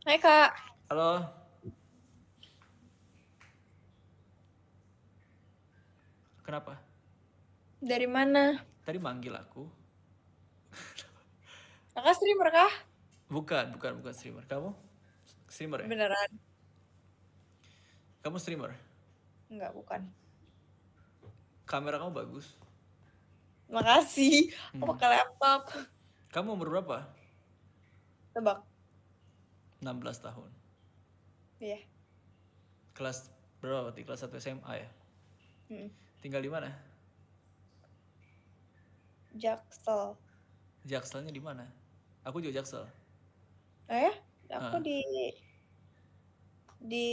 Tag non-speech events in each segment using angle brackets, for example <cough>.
Hai Kak. Halo. Kenapa? Dari mana? Tadi manggil aku. <laughs> Kakak streamer kah? Bukan, bukan, bukan streamer. Kamu streamer ya? Beneran. Kamu streamer? Enggak, bukan. Kamera kamu bagus. Makasih. Aku hmm. pakai laptop. Kamu umur berapa? Tebak. 16 tahun. Iya. Kelas berapa berarti? Kelas 1 SMA ya? Hmm. Tinggal di mana? Jaksel. Jakselnya di mana? Aku juga Jaksel. Eh, aku ah. di di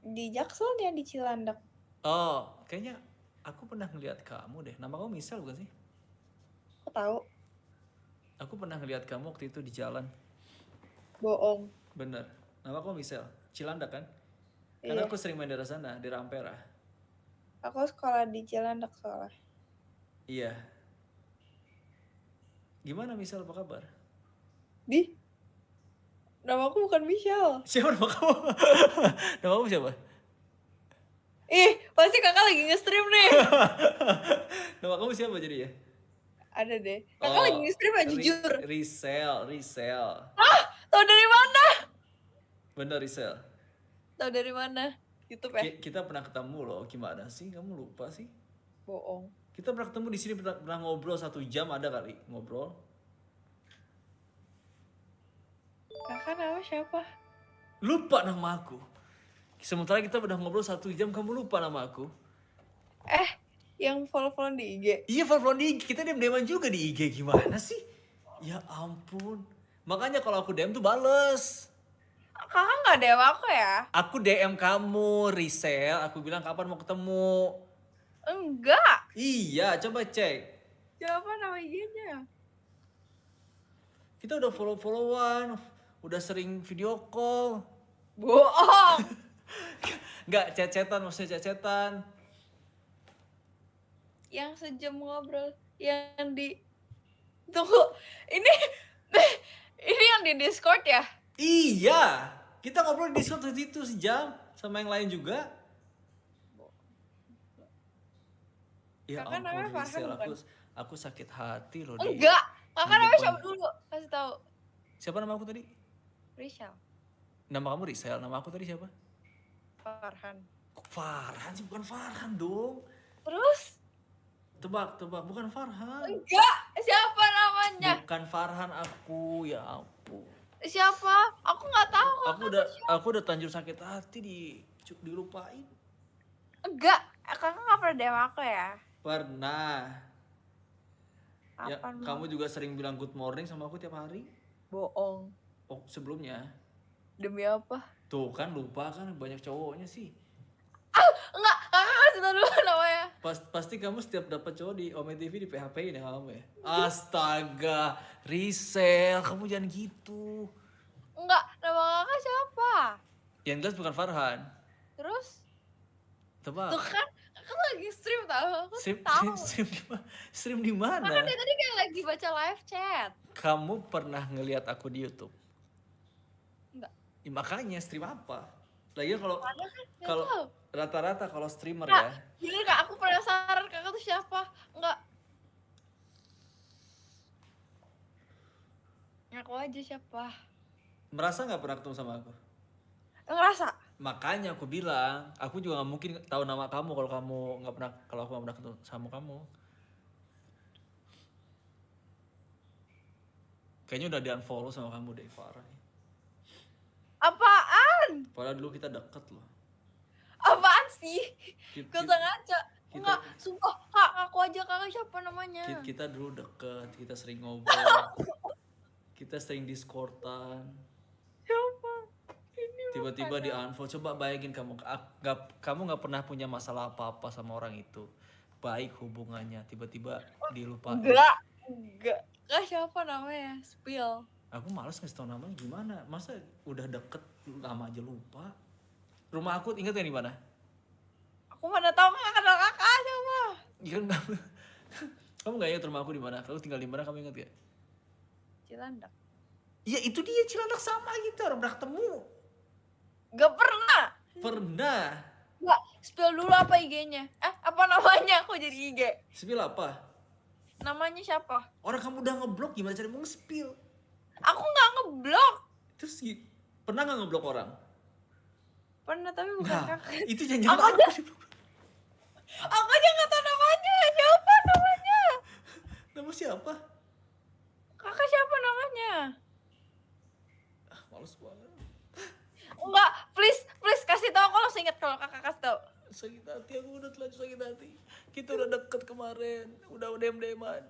di Jakselnya di Cilandak. Oh, kayaknya aku pernah ngeliat kamu deh. Nama kamu Misal bukan sih? Aku tahu. Aku pernah ngeliat kamu waktu itu di jalan bohong bener nama aku Michelle cilanda kan iya. karena aku sering main daerah sana di rampera aku sekolah di cilanda sekolah iya gimana Michelle apa kabar di nama aku bukan Michelle siapa nama kamu <laughs> nama kamu siapa Ih, pasti kakak lagi nge-stream nih. <laughs> Nama kamu siapa jadi ya? Ada deh. Kakak oh, lagi nge-stream aja jujur. Resell, resell. Ah! Tahu dari mana? Bener Isel. Tahu dari mana? YouTube ya? Kita pernah ketemu loh. Gimana sih? Kamu lupa sih? Bohong. Kita pernah ketemu di sini pernah, pernah ngobrol satu jam ada kali ngobrol. Kakak nama siapa? Lupa nama aku. Sementara kita udah ngobrol satu jam, kamu lupa nama aku. Eh, yang follow-follow di IG? Iya, follow-follow di IG. Kita diam-diaman juga di IG. Gimana sih? Ya ampun. Makanya kalau aku DM tuh bales. Kakak nggak DM aku ya? Aku DM kamu, Risel. Aku bilang kapan mau ketemu. Enggak. Iya, coba cek. Jawaban ya nama IG-nya. Kita udah follow-followan, udah sering video call. Bohong. Enggak, <laughs> cecetan maksudnya cecetan. Yang sejam ngobrol, yang di Tunggu, ini <laughs> Ini yang di Discord ya? Iya. Kita ngobrol di Discord waktu itu sejam sama yang lain juga. Ya kakak ampun, namanya Farhan bukan? Aku, aku sakit hati loh. Enggak. Kakak namanya siapa dulu? Kasih tahu. Siapa nama aku tadi? Rishal. Nama kamu Rishal, nama aku tadi siapa? Farhan. Kok Farhan sih? Bukan Farhan dong. Terus? Tebak, tebak. Bukan Farhan. Enggak. Siapa? namanya bukan Farhan aku ya ampun siapa aku nggak tahu aku udah siapa. aku udah tanjur sakit hati di dilupain enggak kakak nggak pernah DM aku ya pernah Apa ya, nih? kamu juga sering bilang good morning sama aku tiap hari bohong oh sebelumnya demi apa tuh kan lupa kan banyak cowoknya sih ah enggak kakak kasih tahu namanya Pas, pasti kamu setiap dapat cowok di Ome TV di PHP ini ya, kamu ya. Astaga, resell, kamu jangan gitu. Enggak, nama kakak siapa? Yang jelas bukan Farhan. Terus? Tebak. Tuh kan, kan lagi stream tau, aku stream, tahu. Stream, <laughs> stream di stream di mana? makanya tadi kayak lagi baca live chat. Kamu pernah ngelihat aku di YouTube? Enggak. Ya, makanya stream apa? Lagi iya, kalau kalau Rata-rata kalau streamer kak, ya. Gila kak, aku penasaran kakak tuh siapa? Enggak. aku aja siapa. Merasa nggak pernah ketemu sama aku? Ngerasa. Makanya aku bilang, aku juga nggak mungkin tahu nama kamu kalau kamu nggak pernah kalau aku nggak pernah ketemu sama kamu. Kayaknya udah di unfollow sama kamu deh Farah. Apaan? Padahal dulu kita deket loh sih gak usah ngaca Enggak, sumpah kak, aku aja kakak siapa namanya kita, kita dulu deket, kita sering ngobrol <laughs> Kita sering diskortan Siapa? Ya tiba-tiba di unfollow, coba bayangin kamu gak, Kamu gak pernah punya masalah apa-apa sama orang itu Baik hubungannya, tiba-tiba dilupakan Enggak, enggak Kak siapa namanya? Spill Aku males ngasih tau namanya gimana Masa udah deket lama aja lupa Rumah aku inget yang di mana? aku mana tahu nggak kenal kakak siapa iya kan kamu kamu nggak ingat rumah aku di mana kamu tinggal di mana kamu ingat gak Cilandak Iya itu dia Cilandak sama gitu orang pernah ketemu Gak pernah Pernah Gak, spill dulu apa IG-nya Eh, apa namanya kok jadi IG? Spill apa? Namanya siapa? Orang kamu udah ngeblok gimana cari mau nge-spill? Aku nggak ngeblok Terus pernah nggak ngeblok orang? Pernah tapi bukan nah, kakak Itu jangan aku, aku <laughs> Aku aja gak tau namanya. Siapa namanya? Nama siapa? Kakak siapa namanya? Ah, males banget. Enggak, please, please kasih tau aku langsung inget kalau kakak kasih tau. Sakit hati, aku udah terlalu sakit hati. Kita udah deket kemarin, udah udah deman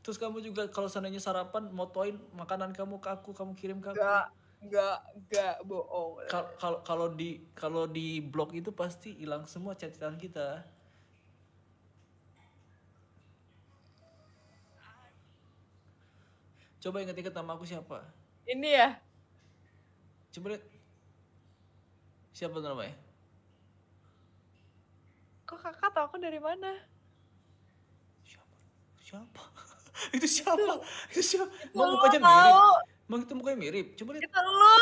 Terus kamu juga kalau seandainya sarapan mau toin makanan kamu ke aku, kamu kirim ke aku. Enggak, enggak, enggak bohong. Kalau kalau di kalau di blog itu pasti hilang semua catatan kita Coba inget-inget nama aku siapa? Ini ya. Coba lihat. Siapa namanya? Kok kakak tau aku dari mana? Siapa? Siapa? <laughs> itu siapa? Itu, itu siapa? Itu Mau mukanya mirip. itu mukanya mirip. Coba lihat. Itu lu.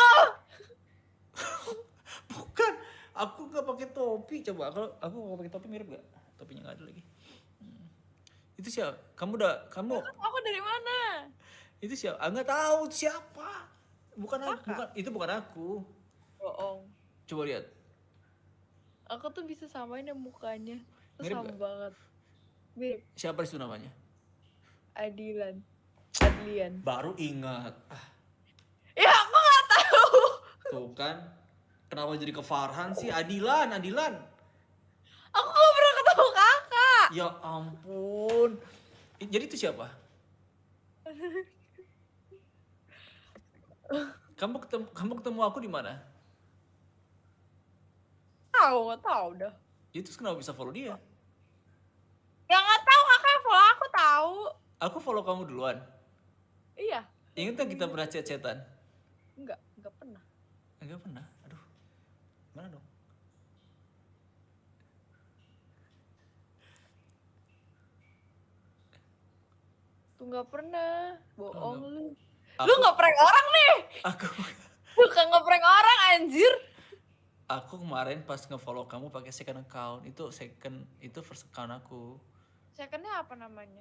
<laughs> Bukan. Aku gak pakai topi. Coba aku aku gak pakai topi mirip gak? Topinya nggak ada lagi. Hmm. Itu siapa? Kamu udah kamu. aku dari mana? itu siapa ah, nggak tahu siapa bukan aku, bukan itu bukan aku bohong coba lihat aku tuh bisa samain yang mukanya Mirip sama gak? banget Mirip. siapa itu namanya Adilan Adlian baru ingat ah. ya aku nggak tahu tuh kan kenapa jadi ke Farhan sih Adilan Adilan aku gak pernah ketemu kakak ya ampun jadi itu siapa <laughs> Kamu ketemu kamu ketemu aku di mana? Tahu nggak tahu udah? Ya, terus kenapa bisa follow dia? Ya nggak tahu kakak follow aku tahu. Aku follow kamu duluan. Iya. Ingat kita pernah chat-chatan? Enggak, enggak pernah. Enggak pernah. Aduh. Mana dong? Tuh nggak pernah. Bohong lu aku, lu ngeprank orang nih aku bukan ngeprank orang anjir aku kemarin pas ngefollow kamu pakai second account itu second itu first account aku secondnya apa namanya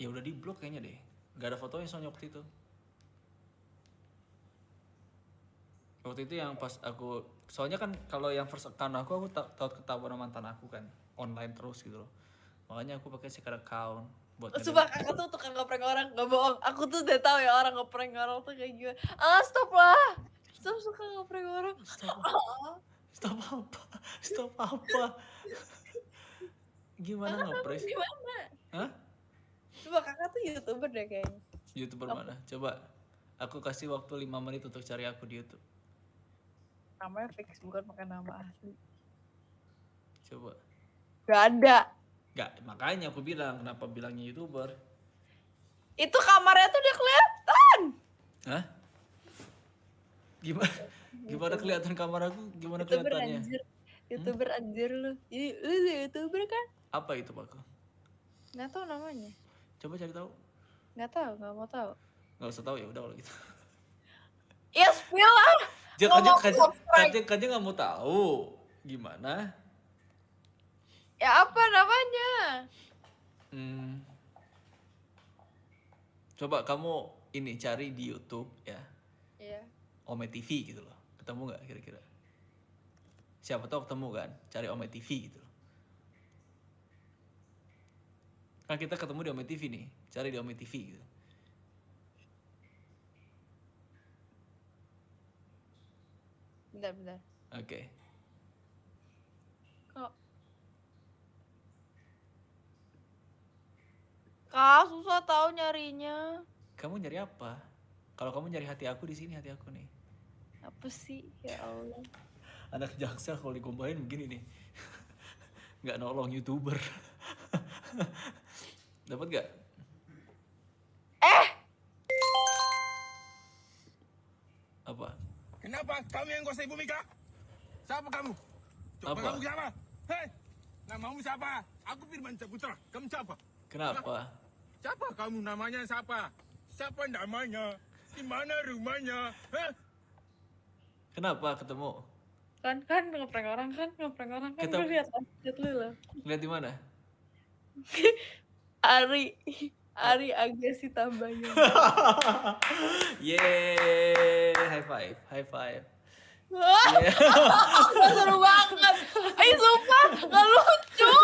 ya udah di blok kayaknya deh gak ada fotonya soalnya waktu itu waktu itu yang pas aku soalnya kan kalau yang first account aku aku tahu ketahuan mantan aku kan online terus gitu loh makanya aku pakai second account coba oh, Sumpah kakak tuh tukang ngeprank orang, gak bohong. Aku tuh udah tau ya orang ngeprank orang tuh kayak gimana. Ah stop lah, stop suka ngeprank orang. Stop. Oh. Stop apa? Stop apa? gimana ngeprank? Gimana? Hah? Coba kakak tuh youtuber deh kayaknya. Youtuber apa? mana? Coba aku kasih waktu 5 menit untuk cari aku di YouTube. Namanya fix bukan pakai nama asli. Coba. Gak ada. Enggak, makanya aku bilang kenapa bilangnya youtuber. Itu kamarnya tuh udah kelihatan. Hah? Gimana? Gimana kelihatan kamar aku? Gimana kelihatannya? Hmm? YouTuber anjir lu. Ini lu YouTuber kan? Apa itu, Pak? nggak tahu namanya. Coba cari tahu. nggak tahu, nggak mau tahu. nggak usah tahu ya, udah kalau gitu. Ya spill lah. Jangan kan aja, aja, aja, aja, tahu aja, Ya apa namanya? Hmm. Coba kamu ini cari di YouTube ya. Iya. Ome TV gitu loh. Ketemu nggak kira-kira? Siapa tahu ketemu kan? Cari Ome TV gitu. Loh. Kan kita ketemu di Ome TV nih. Cari di Ome TV gitu. Bentar, bentar. Oke. Okay. Kak, susah tahu nyarinya. Kamu nyari apa? Kalau kamu nyari hati aku di sini hati aku nih. Apa sih? Ya Allah. Anak jaksel kalau digombalin begini nih. <laughs> nggak nolong youtuber. <laughs> Dapat gak? Eh! Apa? Kenapa kamu yang kuasai bumi kak? Siapa kamu? Coba apa? kamu siapa? Hei! Namamu siapa? Aku Firman Saputra. Kamu siapa? Kenapa? Kenapa? Siapa kamu namanya siapa? Siapa namanya? Di mana rumahnya? Hah? Kenapa ketemu? Kan kan ngeprank orang kan ngeprank orang kan gue lihat kan? lihat lu lah. Lihat di mana? <laughs> Ari Ari Agresi tambahnya. <laughs> Yeay, high five, high five. Iya. <laughs> seru banget Eh sumpah gak lucu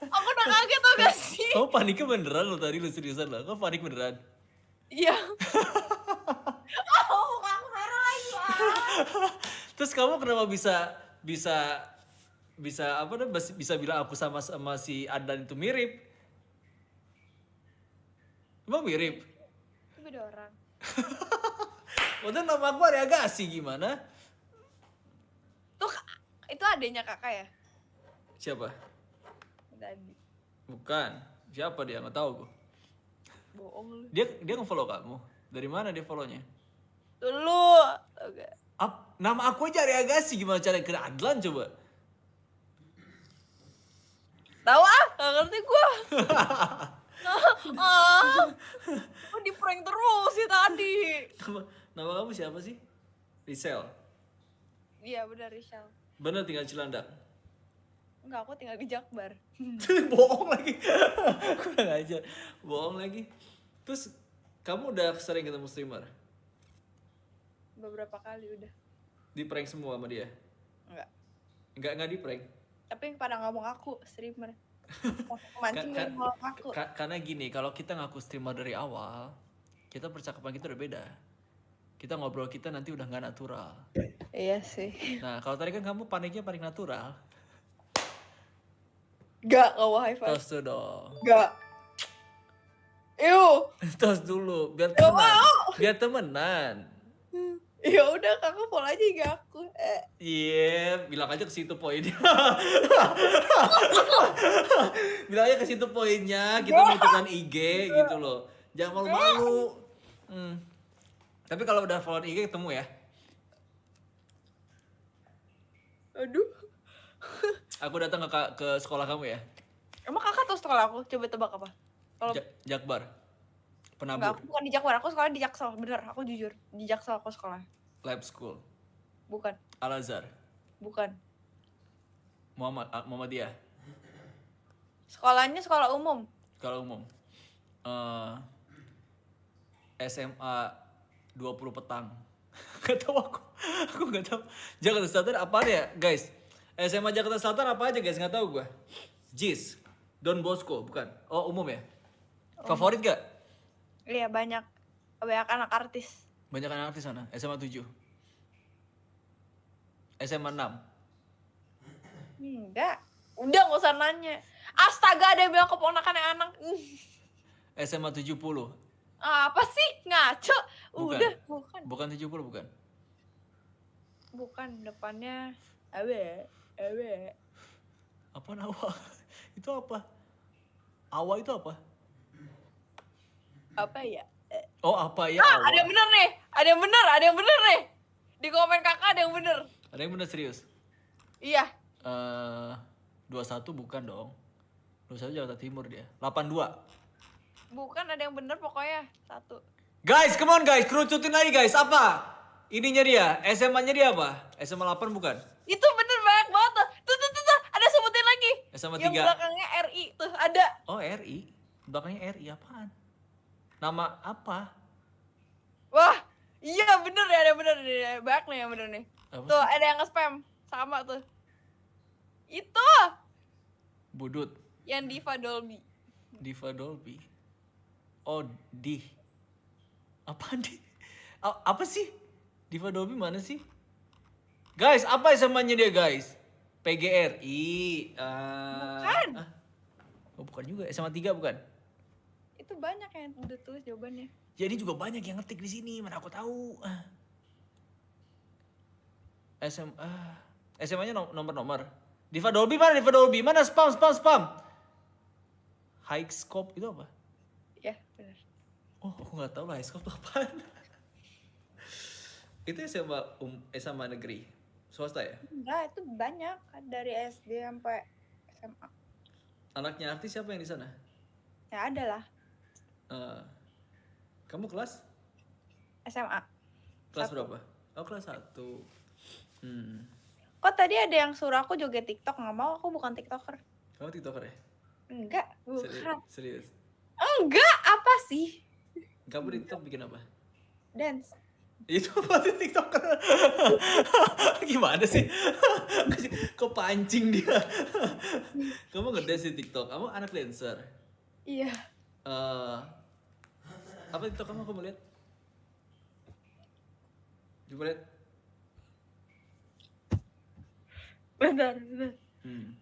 Aku udah kaget tau gak sih Kamu paniknya beneran lo tadi lo seriusan lah Kamu panik beneran Iya <laughs> Oh kamu heran. lagi Terus kamu kenapa bisa Bisa bisa apa tuh bisa bilang aku sama sama si Adan itu mirip emang mirip Itu beda orang <laughs> Udah nama aku Arya Gasi gimana? Tuh itu adanya kakak ya? Siapa? Dadi. Bukan. Siapa dia? Nggak tahu gue. Bohong lu. Dia dia follow kamu. Dari mana dia follownya? Lu. Oke. Ap, nama aku aja Arya Gasi gimana cara kira Adlan coba? Tahu ah, gak ngerti gue. ah, <laughs> <laughs> oh, oh. di prank terus sih tadi. Nama kamu siapa sih? Rizal? Iya benar Rizal. Benar tinggal Cilandak. Enggak, aku tinggal di Jakbar. <laughs> Bohong lagi. <laughs> Kurang ajar. Bohong lagi. Terus kamu udah sering ketemu streamer? Beberapa kali udah. Di prank semua sama dia? Enggak. Enggak enggak di prank. Tapi pada ngomong aku streamer. <laughs> karena gini, kalau kita ngaku streamer dari awal, kita percakapan kita udah beda kita ngobrol kita nanti udah nggak natural. Iya sih. Nah kalau tadi kan kamu paniknya paling natural. Gak kalau high five. Tos tuh dong. Gak. Iyo. <laughs> Tos dulu biar teman. Biar temenan. <laughs> Ya udah kamu pol aja gak aku. Eh. Iya, yeah, bilang aja ke situ poinnya. <laughs> bilang aja ke situ poinnya, kita butuhkan IG gitu loh. Jangan malu-malu. Hmm. Tapi kalau udah follow IG ketemu ya. Aduh. aku datang ke ke sekolah kamu ya. Emang kakak tuh sekolah aku? Coba tebak apa? Kalau ja Jakbar. Penabur. Enggak, aku bukan di Jakbar, aku sekolah di Jaksel. Bener, aku jujur. Di Jaksel aku sekolah. Lab School. Bukan. Al Azhar. Bukan. Muhammad ah, Muhammadiyah. Sekolahnya sekolah umum. Sekolah umum. Uh, eh, SMA 20 petang <laughs> gak tau aku aku gak tahu Jakarta Selatan apa ya guys SMA Jakarta Selatan apa aja guys nggak tahu gue JIS Don Bosco bukan oh umum ya favorit gak iya banyak banyak anak artis banyak anak artis sana SMA 7 SMA 6 enggak udah gak usah nanya astaga ada yang bilang keponakan yang anak SMA 70 apa sih ngaco Bukan. Udah, bukan. Bukan 70 bukan. Bukan depannya awe, awe. Apa nawa <laughs> itu apa? Awa itu apa? Apa ya? Oh, apa ya? Ah, ada yang bener nih. Ada yang bener, ada yang bener nih. Di komen Kakak ada yang bener. Ada yang bener serius? Iya. Eh, dua uh, 21 bukan dong. 21 Jakarta Timur dia. delapan dua Bukan ada yang bener pokoknya. Satu. Guys, come on guys, kerucutin lagi guys. Apa? Ininya dia, SMA-nya dia apa? SMA 8 bukan? Itu bener banyak banget tuh. Tuh, tuh, tuh, tuh. ada sebutin lagi. SMA 3. Yang belakangnya RI tuh, ada. Oh, RI. Belakangnya RI apaan? Nama apa? Wah, iya bener ya, ada bener nih. Banyak nih yang bener nih. Apa? Tuh, ada yang nge-spam. Sama tuh. Itu. Budut. Yang Diva Dolby. Diva Dolby. Oh, di. Apa di? Apa sih? Diva Dobi mana sih? Guys, apa samanya dia guys? PGRI. Uh, eh, bukan. Ah, oh, bukan juga. SMA 3 bukan? Itu banyak yang udah tulis jawabannya. Jadi ya, juga banyak yang ngetik di sini, mana aku tahu. SMA uh, SMA-nya ah. nomor-nomor. Diva Dolby mana Diva Dolby? Mana spam spam spam? High scope itu apa? Ya, benar oh aku nggak tahu lah iskop tuh apa <laughs> itu SMA um, SMA negeri swasta ya enggak itu banyak dari SD sampai SMA anaknya artis siapa yang di sana ya ada lah uh, kamu kelas SMA kelas satu. berapa oh kelas satu hmm. kok tadi ada yang suruh aku joget TikTok nggak mau aku bukan tiktoker kamu tiktoker ya enggak bukan serius, serius. enggak apa sih kamu di TikTok bikin apa? Dance. Itu apa sih TikTok? <laughs> Gimana sih? <laughs> pancing dia. <laughs> Kamu ngedance di TikTok. Kamu anak dancer. Iya. Uh, apa TikTok kamu kamu lihat? Coba lihat. Bentar, bentar. Hmm.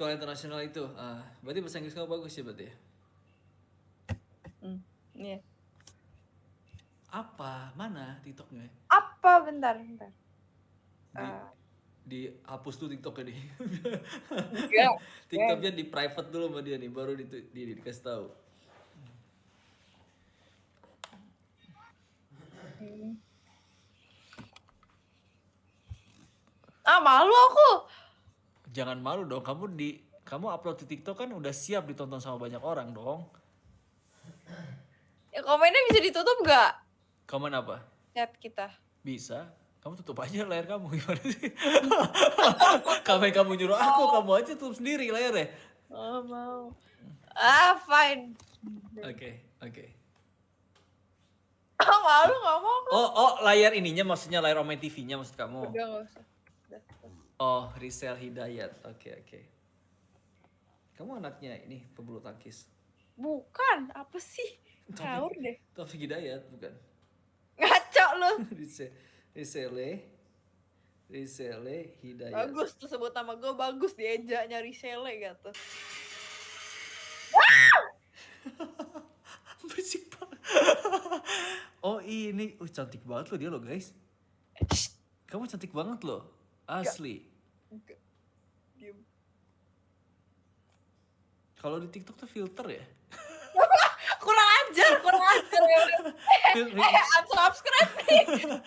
sekolah internasional itu uh, berarti bahasa Inggris kamu bagus ya berarti ya mm, yeah. apa mana TikToknya apa bentar bentar di, uh, dihapus tuh TikToknya nih yeah, <laughs> TikToknya yeah. di private dulu sama dia nih baru di, di, di dikasih tahu hmm. ah malu aku jangan malu dong kamu di kamu upload di TikTok kan udah siap ditonton sama banyak orang dong ya komennya bisa ditutup gak? komen apa chat kita bisa kamu tutup aja layar kamu <laughs> gimana sih <laughs> Kamu kamu nyuruh aku oh. kamu aja tutup sendiri layar ya oh mau ah fine oke oke okay. <laughs> Oh, malu ngomong. Oh, oh, layar ininya maksudnya layar OME TV-nya maksud kamu. Udah, gak usah. Oh, Rizal Hidayat. Oke, okay, oke. Okay. Kamu anaknya ini pebulu tangkis. Bukan, apa sih? Tahu deh. Taufik Hidayat, bukan. Ngaco lu. <laughs> Rizal Rizale Hidayat. Bagus tuh sebut nama gue bagus diejanya Rizele gitu. Wow! <laughs> Berisik banget. oh ini, uh, cantik banget lo dia lo guys. Eh, Kamu cantik banget lo, asli. Gak. Enggak. Diam. Kalau di TikTok tuh filter ya? <laughs> kurang ajar, kurang ajar ya. eh, <laughs> eh, unsubscribe nih. Kurang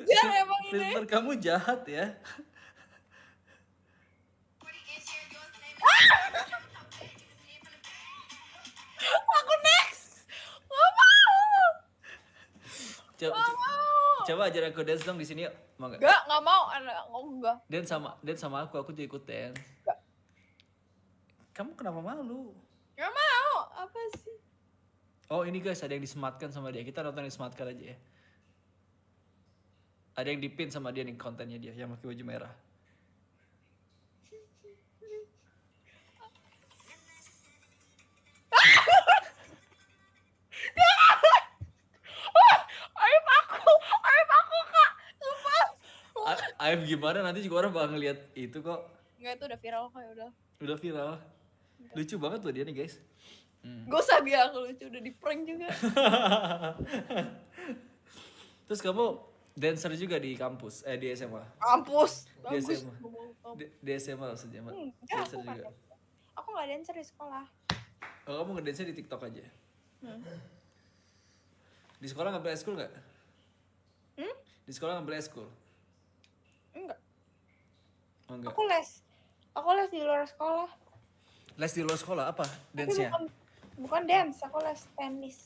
ajar emang ini. Filter kamu jahat ya. Ah! <laughs> Aku next. Wow. mau. Coba ajar aku dance dong di sini yuk. Mau gak? nggak nggak mau. Enggak. Dance sama dance sama aku, aku jadi ikut dance. Gak. Kamu kenapa malu? nggak mau. Apa sih? Oh ini guys ada yang disematkan sama dia. Kita nonton yang disematkan aja ya. Ada yang dipin sama dia nih kontennya dia yang pakai baju merah. aib gimana nanti juga orang bakal ngeliat itu kok Enggak itu udah viral kok ya udah Udah viral Enggak. Lucu banget loh dia nih guys hmm. Gak usah bilang aku lucu udah di prank juga <laughs> Terus kamu dancer juga di kampus eh di SMA kampus di bagus SMA. di, di SMA maksudnya hmm, dancer aku juga aku nggak dancer di sekolah oh, kamu ngedancer di TikTok aja hmm. di sekolah ngambil school gak? hmm? di sekolah ngambil school? Enggak. Oh, enggak. Aku les. Aku les di luar sekolah. Les di luar sekolah apa? dance ya? Bukan, bukan dance, aku les tenis.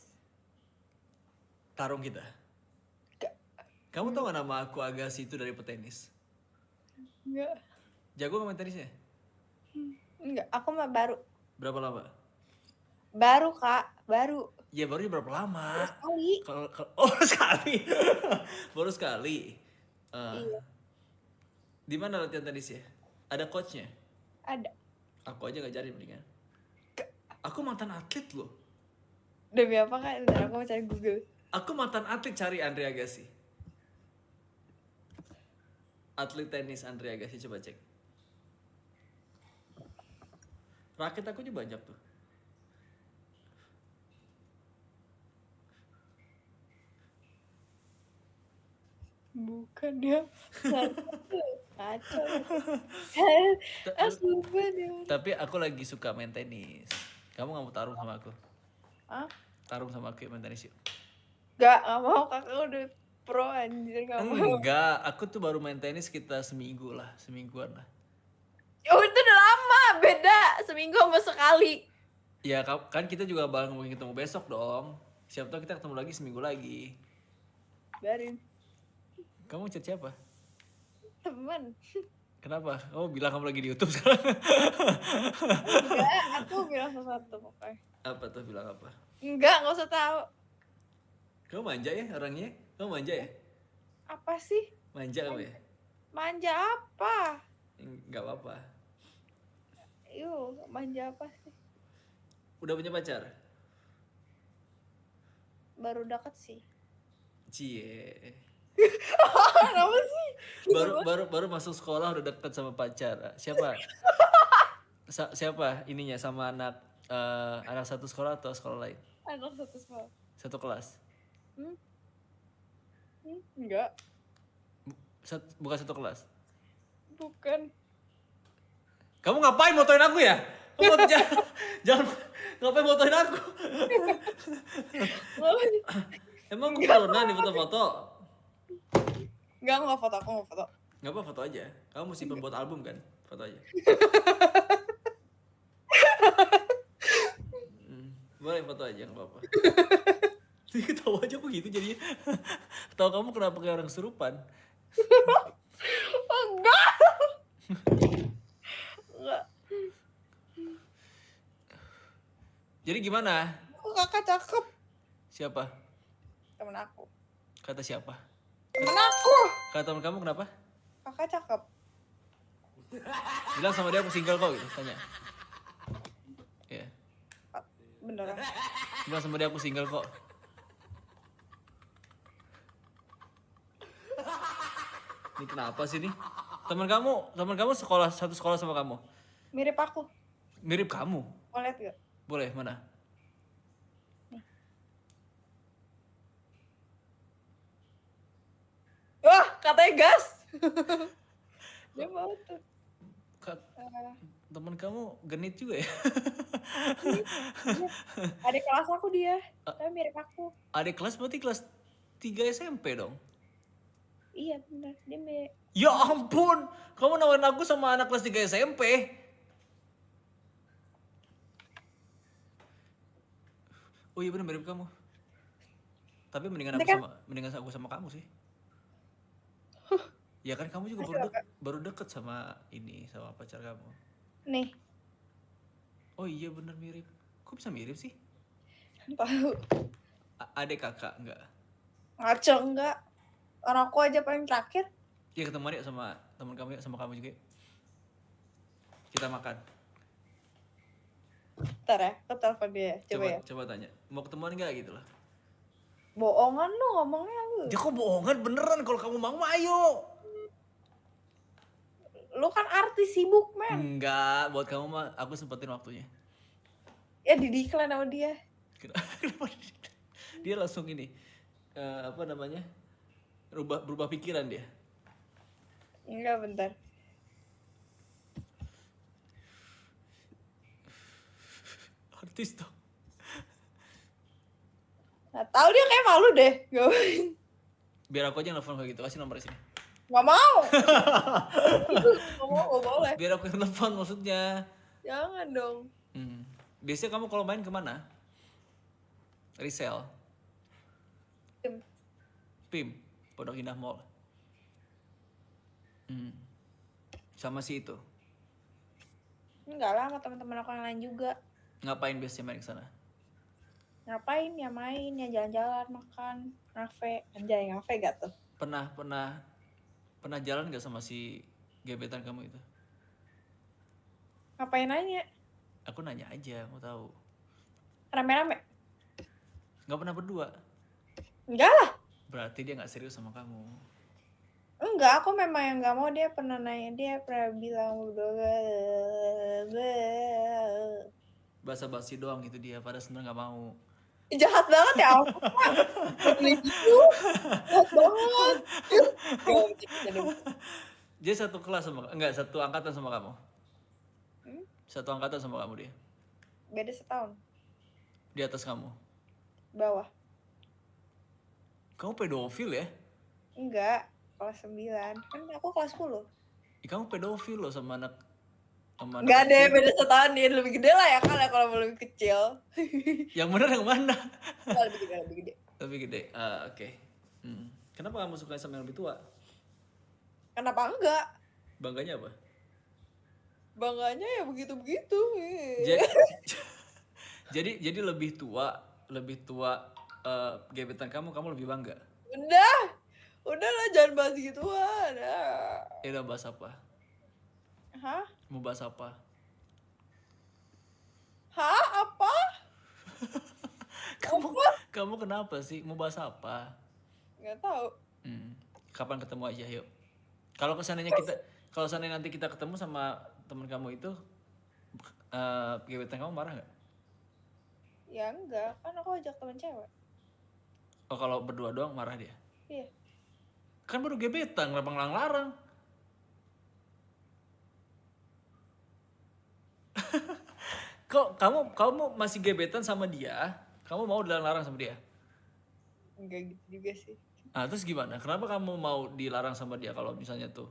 Tarung kita. Enggak. Kamu tau gak nama aku Agassi itu dari petenis? Enggak. Jago sama tenisnya? Enggak, aku mah baru. Berapa lama? Baru, Kak. Baru. Ya baru berapa lama? Baru sekali. kalo, <laughs> oh sekali. baru sekali. Uh, iya. Di mana latihan tenis ya? Ada coachnya? Ada. Aku aja gak jadi mendingan. Aku mantan atlet loh. Demi apa kan? Ntar aku mau cari Google. Aku mantan atlet cari Andrea Agassi. Atlet tenis Andrea Agassi coba cek. Raket aku juga banyak tuh. Bukan dia. <laughs> kacau <laughs> eh, ya, tapi aku lagi suka main tenis kamu nggak mau taruh sama aku Hah? tarung sama aku main tenis yuk Gak, gak mau kakak udah pro anjir gak Enggak, aku tuh baru main tenis kita seminggu lah, semingguan lah Oh ya itu udah lama, beda seminggu sama sekali Ya kan kita juga bakal mungkin ketemu besok dong Siapa tau kita ketemu lagi seminggu lagi Biarin Kamu chat siapa? temen Kenapa? Oh bilang kamu lagi di YouTube sekarang? Enggak, aku bilang sesuatu pokoknya. Apa tuh bilang apa? Enggak, nggak usah tahu. Kamu manja ya orangnya? Kamu manja ya? Apa sih? Manja, kamu ya? Manja apa? Enggak apa-apa. Yuk, manja apa sih? Udah punya pacar? Baru deket sih. Cie. <laughs> Kenapa sih? Gitu baru baru baru masuk sekolah udah deket sama pacar. Siapa? <laughs> Sa siapa ininya sama anak uh, anak satu sekolah atau sekolah lain? Anak satu sekolah. Satu kelas. Hmm? hmm enggak. Sat bukan satu kelas. Bukan. Kamu ngapain motoin aku ya? Kamu <laughs> jangan, jangan ngapain motoin aku? Emang gue pernah nih foto-foto? Enggak, enggak foto, aku mau foto. Enggak apa, foto aja. Kamu mesti pembuat album kan? Foto aja. hmm, <laughs> boleh foto aja, enggak apa-apa. Jadi <laughs> ketawa aja kok gitu jadinya. <laughs> Tahu kamu kenapa kayak orang serupan? Oh, enggak. Enggak. Jadi gimana? Aku kakak cakep. Siapa? Temen aku. Kata siapa? Temen aku. Uh. Kata temen kamu kenapa? Kakak cakep. Bilang sama dia aku single kok gitu, tanya. ya. Yeah. Beneran. Bilang sama dia aku single kok. Ini kenapa sih nih? Teman kamu, teman kamu sekolah satu sekolah sama kamu. Mirip aku. Mirip kamu? Boleh tidak? Boleh, mana? katanya gas <laughs> dia mau tuh Ka eh. temen kamu genit juga ya iya, iya. ada kelas aku dia tapi mirip aku ada kelas berarti kelas 3 SMP dong iya benar dia mirip ya ampun kamu nawarin aku sama anak kelas 3 SMP oh iya benar mirip kamu tapi mendingan aku sama mendingan aku sama kamu sih ya kan kamu juga baru, de baru deket sama ini sama pacar kamu nih oh iya bener mirip kok bisa mirip sih kan tahu adek kakak enggak ngaco enggak orang aku aja paling terakhir ya ketemu adik sama teman kamu ya, sama kamu juga ya. kita makan ntar ya aku telepon dia ya. coba, coba ya coba tanya mau ketemuan enggak gitu loh bohongan lo ngomongnya aku ya kok bohongan beneran kalau kamu mau mah ayo lo kan artis sibuk men enggak buat kamu mah aku sempetin waktunya ya didiklan sama dia kenapa dia langsung ini uh, apa namanya rubah berubah pikiran dia enggak bentar artis dong Gak tahu dia kayak malu deh. Gak Biar aku aja nelfon kayak gitu. Kasih nomor sini. Gak mau. <laughs> gak mau, gak boleh. Biar aku yang nelfon maksudnya. Jangan dong. Hmm. Biasanya kamu kalau main kemana? Resell. Pim. Pim. Pondok Indah Mall. Hmm. Sama si itu. Enggak lah, sama teman-teman aku yang lain juga. Ngapain biasanya main ke sana? ngapain ya main ya jalan-jalan makan ngafe anjay ngafe gak tuh pernah pernah pernah jalan gak sama si gebetan kamu itu ngapain nanya aku nanya aja mau tahu rame-rame nggak pernah berdua enggak lah berarti dia nggak serius sama kamu enggak aku memang yang nggak mau dia pernah nanya dia pernah bilang berdua bahasa basi doang gitu dia pada sebenarnya nggak mau jahat banget ya ampun itu jahat banget dia satu kelas sama enggak satu angkatan sama kamu hmm? satu angkatan sama kamu dia beda setahun di atas kamu bawah kamu pedofil ya enggak kelas sembilan, kan aku kelas sepuluh. kamu pedofil loh sama anak Gak ada yang beda setahun dia lebih gede lah ya kan kalau lebih kecil. <laughs> yang benar yang mana? Oh, lebih gede, lebih gede. Lebih gede. Uh, oke. Okay. Hmm. Kenapa kamu suka sama yang lebih tua? Kenapa enggak? Bangganya apa? Bangganya ya begitu-begitu. Jadi, <laughs> jadi jadi lebih tua, lebih tua uh, gebetan kamu kamu lebih bangga. Udah. Udah lah jangan bahas gituan. Ya udah bahas apa? Hah? Mau bahas apa? Hah? Apa? <laughs> kamu, apa? kamu kenapa sih? Mau bahas apa? Gak tahu. Hmm. Kapan ketemu aja yuk. Kalau kesannya kita, kalau sananya nanti kita ketemu sama teman kamu itu, uh, gebetan kamu marah nggak? Ya enggak, kan aku ajak teman cewek. Oh kalau berdua doang marah dia? Iya. Kan baru gebetan, kenapa ngelarang-larang? Kok kamu kamu masih gebetan sama dia? Kamu mau dilarang sama dia? Enggak gitu juga sih. Nah, terus gimana? Kenapa kamu mau dilarang sama dia kalau misalnya tuh?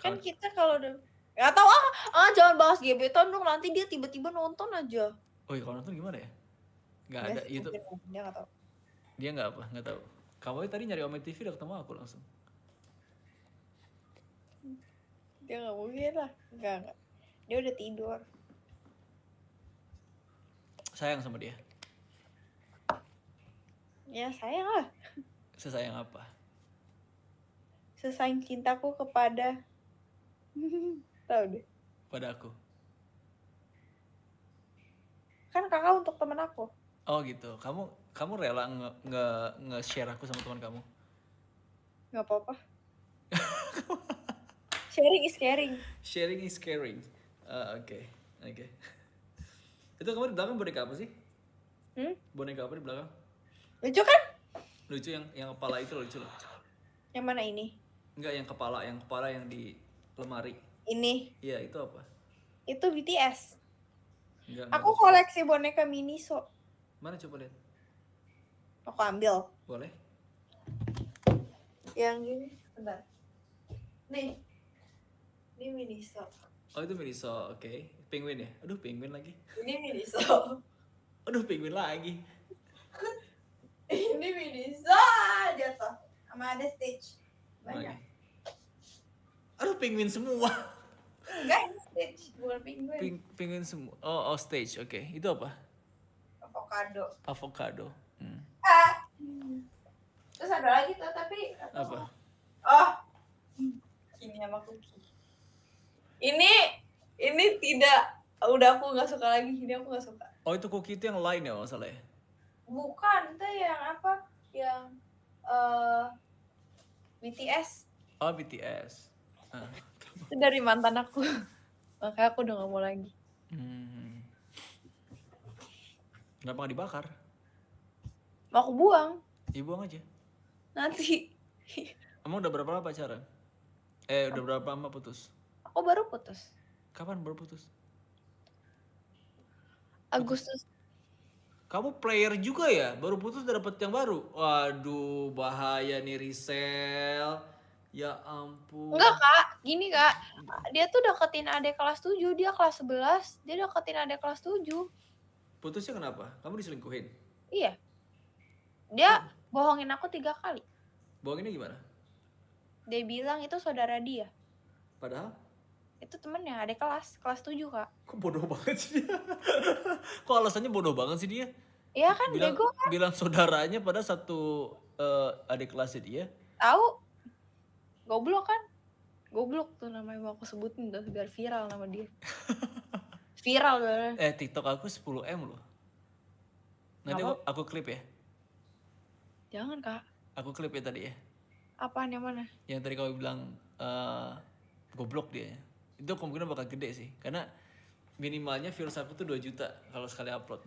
Kan kita kalau udah Gak tau ah, ah jangan bahas gebetan dong nanti dia tiba-tiba nonton aja. Oh iya kalau nonton gimana ya? Gak ada itu. Dia nggak tau. gak apa, nggak tahu. Kamu tadi nyari omet TV udah ketemu aku langsung. Dia gak mungkin lah, nggak. Dia udah tidur sayang sama dia? Ya sayang lah. Sesayang apa? Sesayang cintaku kepada <laughs> tahu deh. Pada aku. Kan kakak untuk temen aku. Oh gitu. Kamu kamu rela nge nge, nge share aku sama teman kamu? Gak apa-apa. <laughs> sharing is caring. Sharing is caring. Uh, Oke, okay. oke. Okay. Itu kamu di belakang boneka apa sih? Hmm? Boneka apa di belakang? Lucu kan? Lucu yang yang kepala itu lucu loh. Yang mana ini? Enggak, yang kepala, yang kepala yang di lemari. Ini. Iya, itu apa? Itu BTS. Enggak, Aku enggak. koleksi boneka Miniso. Mana coba lihat? Aku ambil. Boleh. Yang ini bentar. Nih. Ini Miniso. Oh, itu Miniso, oke. Okay penguin ya aduh penguin lagi ini mini miniso aduh penguin lagi ini mini miniso jatuh sama ada stage banyak lagi. aduh penguin semua enggak stage bukan penguin penguin semua oh oh stage oke okay. itu apa avocado avocado hmm. ah. terus ada lagi tuh tapi apa oh ini sama cookie ini ini tidak udah aku nggak suka lagi ini aku nggak suka oh itu cookie itu yang lain ya masalahnya bukan itu yang apa yang uh, eh, BTS oh BTS ah. itu dari mantan aku makanya aku udah nggak mau lagi hmm. kenapa nggak dibakar mau aku buang ya buang aja nanti kamu udah berapa lama pacaran eh udah berapa lama putus aku baru putus Kapan baru putus? Agustus. Kamu player juga ya? Baru putus udah dapet yang baru? Waduh, bahaya nih Risel. Ya ampun. Enggak kak, gini kak. Dia tuh deketin adik kelas 7, dia kelas 11. Dia deketin adik kelas 7. Putusnya kenapa? Kamu diselingkuhin? Iya. Dia hmm. bohongin aku tiga kali. Bohonginnya gimana? Dia bilang itu saudara dia. Padahal? itu temen temennya ada kelas kelas 7 kak kok bodoh banget sih dia <laughs> kok alasannya bodoh banget sih dia Iya kan bilang, bego kan bilang saudaranya pada satu uh, adik kelasnya dia tahu goblok kan goblok tuh namanya mau aku sebutin tuh biar viral nama dia <laughs> viral bener. eh tiktok aku 10 m loh nanti aku, aku klip ya jangan kak aku klip ya tadi ya apaan yang mana yang tadi kau bilang uh, goblok dia ya itu kemungkinan bakal gede sih karena minimalnya virus aku tuh 2 juta kalau sekali upload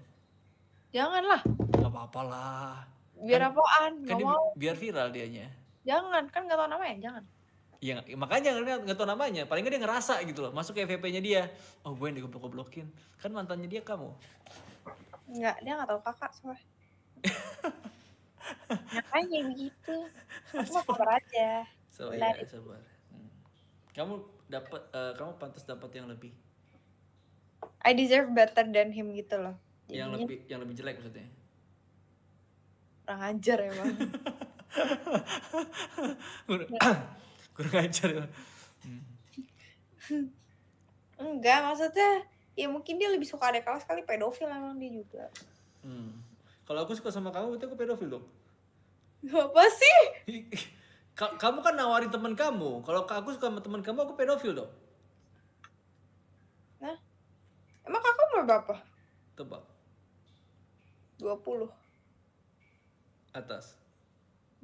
janganlah nggak apa-apa lah biar kan, apaan kan dia, mau. biar viral dianya jangan kan nggak tau namanya jangan Iya, makanya nggak nggak tau namanya. Paling dia ngerasa gitu loh. Masuk ke FVP-nya dia. Oh, gue yang digoblok-goblokin. Kan mantannya dia kamu. Enggak, dia nggak tau kakak soalnya. makanya begitu. <laughs> Aku mau sabar aja. Sabar, ya, sabar. Hmm. Kamu dapat uh, eh, kamu pantas dapat yang lebih I deserve better than him gitu loh Jadi yang lebih yang lebih jelek maksudnya kurang ajar emang <laughs> <coughs> kurang ajar ya hmm. enggak maksudnya ya mungkin dia lebih suka ada kelas kali pedofil emang dia juga hmm. kalau aku suka sama kamu berarti aku pedofil dong apa sih <laughs> Ka kamu kan nawarin teman kamu. Kalau aku suka sama teman kamu, aku pedofil dong. Nah, emang kakak umur berapa? Tebak. 20. Atas.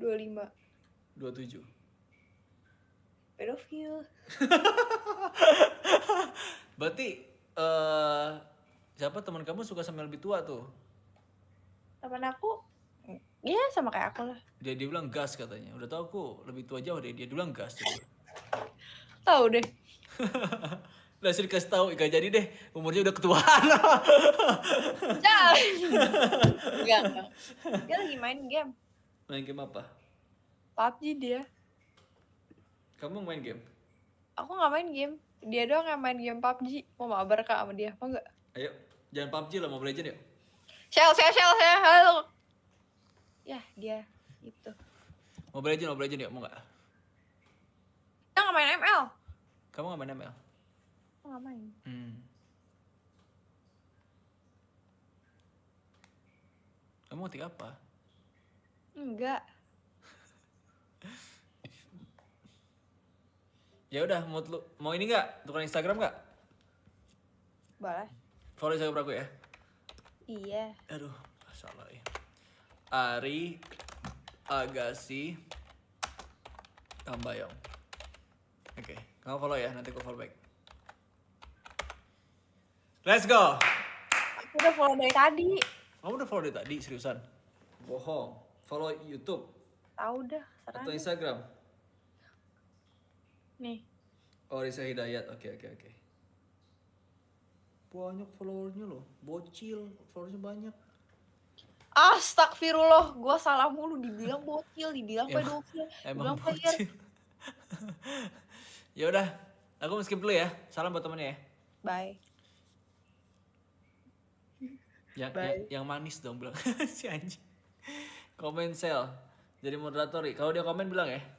25. 27. Pedofil. <laughs> Berarti eh uh, siapa teman kamu suka sama yang lebih tua tuh? Teman aku Iya sama kayak aku lah. Dia dia bilang gas katanya. Udah tau aku lebih tua jauh deh. Dia, dia bilang gas. Gitu. <laughs> tahu deh. Udah <laughs> sih dikasih tahu gak jadi deh umurnya udah ketuaan. <laughs> Jangan. Enggak. Dia lagi main game. Main game apa? PUBG dia. Kamu main game? Aku nggak main game. Dia doang yang main game PUBG. Mau mabar kak sama dia? Mau nggak? Ayo, jangan PUBG lah, mau belajar yuk. Shell, shell, shell, shell ya dia itu mau belajar mau belajar yuk, mau nggak Kita gak main ML Kamu gak main ML? Aku gak main hmm. Kamu ngetik apa? Enggak <laughs> Ya udah, mau lu, mau ini nggak Tukar Instagram nggak Boleh Follow Instagram aku ya? Iya Aduh, salah ya Ari Agassi Tambayong Oke, okay. kamu follow ya, nanti aku follow back Let's go! Aku udah follow dari tadi Kamu udah follow dari tadi, seriusan? Bohong, follow Youtube Tahu dah, serang Atau Instagram? Nih Oh, Risa Hidayat, oke okay, oke okay, oke okay. Banyak followernya loh, bocil, followernya banyak Astagfirullah, gue salah mulu dibilang bocil, dibilang pedofil, dibilang player. <laughs> ya udah, aku skip dulu ya. Salam buat temennya ya. Bye. Yang, ya, Bye. yang manis dong bilang <laughs> si anjing. Komen sel. Jadi moderator, kalau dia komen bilang ya.